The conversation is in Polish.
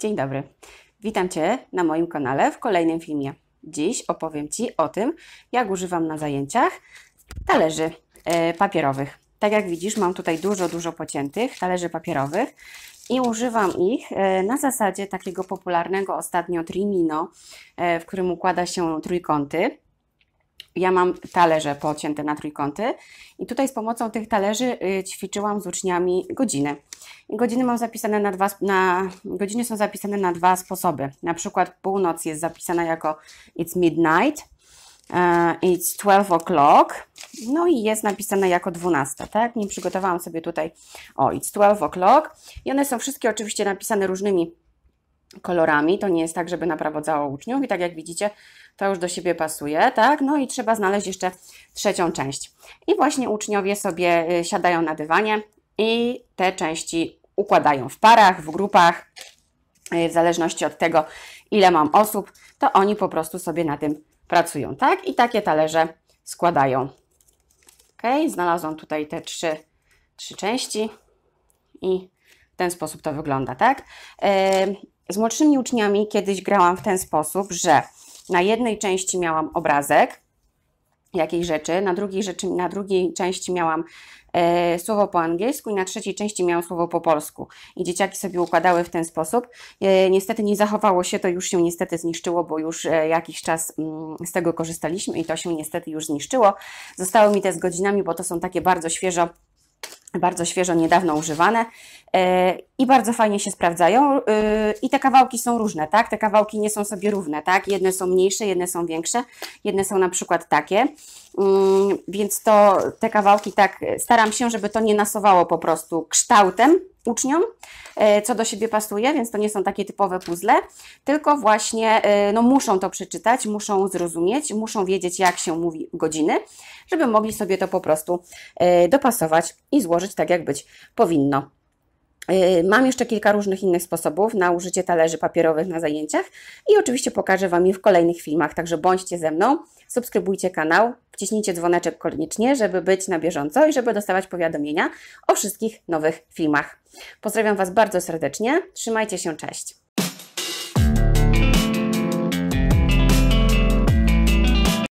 Dzień dobry. Witam Cię na moim kanale w kolejnym filmie. Dziś opowiem Ci o tym, jak używam na zajęciach talerzy e, papierowych. Tak jak widzisz, mam tutaj dużo, dużo pociętych talerzy papierowych i używam ich e, na zasadzie takiego popularnego ostatnio trimino, e, w którym układa się trójkąty ja mam talerze pocięte na trójkąty i tutaj z pomocą tych talerzy y, ćwiczyłam z uczniami godziny. Godziny mam zapisane na dwa, na, godziny są zapisane na dwa sposoby. Na przykład północ jest zapisana jako it's midnight, e, It's 12 o'clock. No i jest napisane jako 12, tak? Nie przygotowałam sobie tutaj. O, it's 12 o'clock. I one są wszystkie oczywiście napisane różnymi kolorami. To nie jest tak, żeby naprawodzało uczniów i tak jak widzicie, to już do siebie pasuje, tak? No i trzeba znaleźć jeszcze trzecią część. I właśnie uczniowie sobie y, siadają na dywanie i te części układają w parach, w grupach, y, w zależności od tego, ile mam osób, to oni po prostu sobie na tym pracują, tak? I takie talerze składają. Ok, znalazłam tutaj te trzy, trzy części i w ten sposób to wygląda, tak? Yy, z młodszymi uczniami kiedyś grałam w ten sposób, że na jednej części miałam obrazek jakiejś rzeczy, na drugiej, rzeczy, na drugiej części miałam e, słowo po angielsku i na trzeciej części miałam słowo po polsku. I dzieciaki sobie układały w ten sposób. E, niestety nie zachowało się, to już się niestety zniszczyło, bo już e, jakiś czas m, mm, z tego korzystaliśmy i to się niestety już zniszczyło. Zostało mi te z godzinami, bo to są takie bardzo świeżo bardzo świeżo, niedawno używane e, i bardzo fajnie się sprawdzają. E, I te kawałki są różne, tak? Te kawałki nie są sobie równe, tak? Jedne są mniejsze, jedne są większe, jedne są na przykład takie. Mm, więc to te kawałki tak staram się, żeby to nie nasowało po prostu kształtem, uczniom, e, co do siebie pasuje, więc to nie są takie typowe puzzle, tylko właśnie e, no, muszą to przeczytać, muszą zrozumieć, muszą wiedzieć, jak się mówi godziny, żeby mogli sobie to po prostu e, dopasować i złożyć tak, jak być powinno. E, mam jeszcze kilka różnych innych sposobów na użycie talerzy papierowych na zajęciach i oczywiście pokażę Wam je w kolejnych filmach, także bądźcie ze mną, subskrybujcie kanał, wciśnijcie dzwoneczek koniecznie, żeby być na bieżąco i żeby dostawać powiadomienia o wszystkich nowych filmach. Pozdrawiam Was bardzo serdecznie, trzymajcie się, cześć!